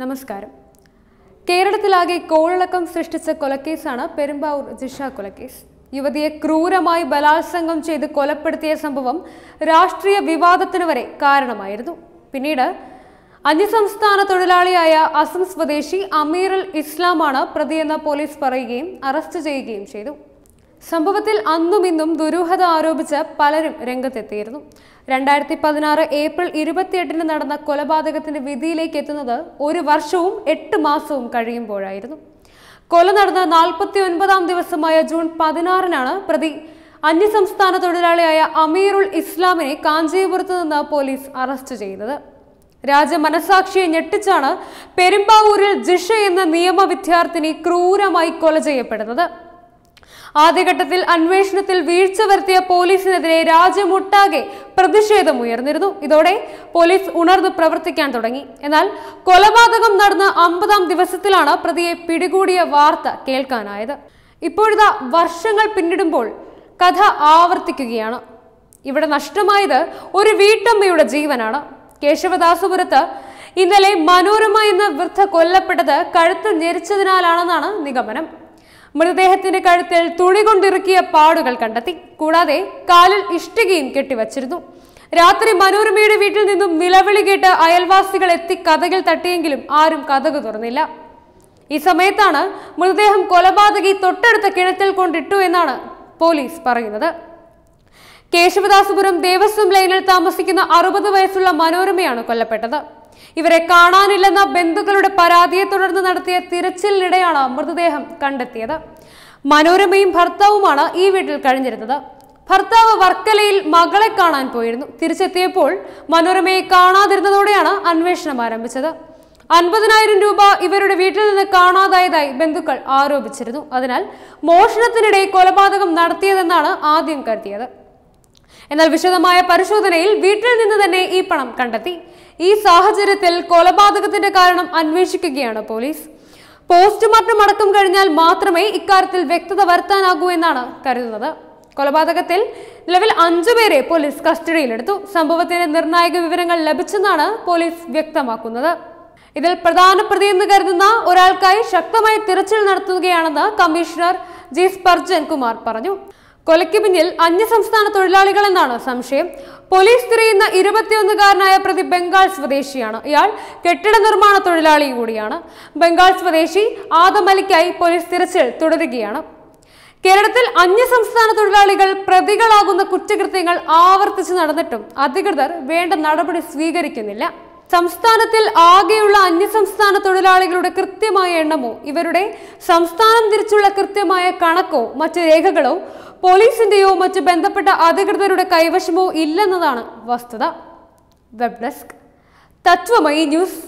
നമസ്കാരം കേരളത്തിലാകെ കോളിളക്കം സൃഷ്ടിച്ച കൊലക്കേസാണ് പെരുമ്പാവൂർ ജിഷ കൊലക്കേസ് യുവതിയെ ക്രൂരമായി ബലാത്സംഗം ചെയ്ത് കൊലപ്പെടുത്തിയ സംഭവം രാഷ്ട്രീയ വിവാദത്തിന് വരെ കാരണമായിരുന്നു പിന്നീട് അന്യസംസ്ഥാന തൊഴിലാളിയായ അസം സ്വദേശി അമീറുൽ ഇസ്ലാമാണ് പ്രതിയെന്ന് പോലീസ് പറയുകയും അറസ്റ്റ് ചെയ്യുകയും ചെയ്തു സംഭവത്തിൽ അന്നും ഇന്നും ദുരൂഹത ആരോപിച്ച് പലരും രംഗത്തെത്തിയിരുന്നു രണ്ടായിരത്തി പതിനാറ് ഏപ്രിൽ ഇരുപത്തിയെട്ടിന് നടന്ന കൊലപാതകത്തിന്റെ വിധിയിലേക്ക് എത്തുന്നത് ഒരു വർഷവും എട്ട് മാസവും കഴിയുമ്പോഴായിരുന്നു കൊല നടന്ന നാൽപ്പത്തി ഒൻപതാം ദിവസമായ ജൂൺ പതിനാറിനാണ് പ്രതി അന്യസംസ്ഥാന തൊഴിലാളിയായ അമീറുൽ ഇസ്ലാമിനെ കാഞ്ചീപുരത്ത് നിന്ന് പോലീസ് അറസ്റ്റ് ചെയ്തത് മനസാക്ഷിയെ ഞെട്ടിച്ചാണ് പെരുമ്പാവൂരിൽ ജിഷ എന്ന നിയമ വിദ്യാർത്ഥിനി ക്രൂരമായി കൊല ചെയ്യപ്പെടുന്നത് ആദ്യഘട്ടത്തിൽ അന്വേഷണത്തിൽ വീഴ്ച വരുത്തിയ പോലീസിനെതിരെ രാജ്യമൊട്ടാകെ പ്രതിഷേധം ഉയർന്നിരുന്നു ഇതോടെ പോലീസ് ഉണർന്നു പ്രവർത്തിക്കാൻ തുടങ്ങി എന്നാൽ കൊലപാതകം നടന്ന അമ്പതാം ദിവസത്തിലാണ് പ്രതിയെ പിടികൂടിയ വാർത്ത കേൾക്കാനായത് ഇപ്പോഴിതാ വർഷങ്ങൾ പിന്നിടുമ്പോൾ കഥ ആവർത്തിക്കുകയാണ് ഇവിടെ നഷ്ടമായത് ഒരു വീട്ടമ്മയുടെ ജീവനാണ് കേശവദാസപുരത്ത് ഇന്നലെ മനോരമ എന്ന വൃദ്ധ കൊല്ലപ്പെട്ടത് കഴുത്ത് ഞെരിച്ചതിനാലാണെന്നാണ് നിഗമനം മൃതദേഹത്തിന്റെ കഴുത്തിൽ തുണി കൊണ്ടിറുക്കിയ പാടുകൾ കണ്ടെത്തി കൂടാതെ കാലിൽ ഇഷ്ടികയും കെട്ടിവച്ചിരുന്നു രാത്രി മനോരമയുടെ വീട്ടിൽ നിന്നും നിലവിളി കേട്ട് അയൽവാസികൾ എത്തി കഥകൾ തട്ടിയെങ്കിലും ആരും കഥകു തുറന്നില്ല ഈ സമയത്താണ് മൃതദേഹം കൊലപാതകി തൊട്ടടുത്ത കിണറ്റിൽ കൊണ്ടിട്ടു എന്നാണ് പോലീസ് പറയുന്നത് കേശവദാസപുരം ദേവസ്വം ലൈനിൽ താമസിക്കുന്ന അറുപത് വയസ്സുള്ള മനോരമയാണ് കൊല്ലപ്പെട്ടത് ഇവരെ കാണാനില്ലെന്ന ബന്ധുക്കളുടെ പരാതിയെ തുടർന്ന് നടത്തിയ തിരച്ചിലിനിടെയാണ് മൃതദേഹം കണ്ടെത്തിയത് മനോരമയും ഭർത്താവുമാണ് ഈ വീട്ടിൽ കഴിഞ്ഞിരുന്നത് ഭർത്താവ് വർക്കലയിൽ മകളെ കാണാൻ പോയിരുന്നു തിരിച്ചെത്തിയപ്പോൾ മനോരമയെ കാണാതിരുന്നതോടെയാണ് അന്വേഷണം ആരംഭിച്ചത് അൻപതിനായിരം രൂപ ഇവരുടെ വീട്ടിൽ നിന്ന് കാണാതായതായി ബന്ധുക്കൾ ആരോപിച്ചിരുന്നു അതിനാൽ മോഷണത്തിനിടെ കൊലപാതകം നടത്തിയതെന്നാണ് ആദ്യം കരുതിയത് എന്നാൽ വിശദമായ പരിശോധനയിൽ വീട്ടിൽ നിന്ന് തന്നെ ഈ പണം കണ്ടെത്തി ഈ സാഹചര്യത്തിൽ കൊലപാതകത്തിന്റെ കാരണം അന്വേഷിക്കുകയാണ് പോലീസ് പോസ്റ്റ്മോർട്ടം അടക്കം കഴിഞ്ഞാൽ മാത്രമേ ഇക്കാര്യത്തിൽ വ്യക്തത വരുത്താനാകൂ എന്നാണ് കരുതുന്നത് കൊലപാതകത്തിൽ നിലവിൽ അഞ്ചുപേരെ പോലീസ് കസ്റ്റഡിയിലെടുത്തു സംഭവത്തിന്റെ നിർണായക വിവരങ്ങൾ ലഭിച്ചെന്നാണ് പോലീസ് വ്യക്തമാക്കുന്നത് ഇതിൽ പ്രധാന എന്ന് കരുതുന്ന ഒരാൾക്കായി ശക്തമായി തിരച്ചിൽ നടത്തുകയാണെന്ന് കമ്മീഷണർ ജി സ്പർജൻ കുമാർ പറഞ്ഞു കൊലയ്ക്ക് പിന്നിൽ അന്യസംസ്ഥാന തൊഴിലാളികളെന്നാണ് സംശയം പോലീസ് തിരയുന്ന ഇരുപത്തിയൊന്നുകാരനായ പ്രതി ബംഗാൾ സ്വദേശിയാണ് ഇയാൾ കെട്ടിട നിർമ്മാണ തൊഴിലാളി കൂടിയാണ് ബംഗാൾ സ്വദേശി ആദമലിക്കായി പോലീസ് തിരച്ചിൽ തുടരുകയാണ് കേരളത്തിൽ അന്യസംസ്ഥാന തൊഴിലാളികൾ പ്രതികളാകുന്ന കുറ്റകൃത്യങ്ങൾ ആവർത്തിച്ച് നടന്നിട്ടും അധികൃതർ വേണ്ട നടപടി സ്വീകരിക്കുന്നില്ല സംസ്ഥാനത്തിൽ ആകെയുള്ള അന്യസംസ്ഥാന തൊഴിലാളികളുടെ കൃത്യമായ എണ്ണമോ ഇവരുടെ സംസ്ഥാനം തിരിച്ചുള്ള കൃത്യമായ കണക്കോ മറ്റ് രേഖകളോ പോലീസിന്റെയോ മറ്റ് ബന്ധപ്പെട്ട അധികൃതരുടെ കൈവശമോ ഇല്ലെന്നതാണ് വസ്തുത വെബ് ഡെസ്ക് തത്വമയി ന്യൂസ്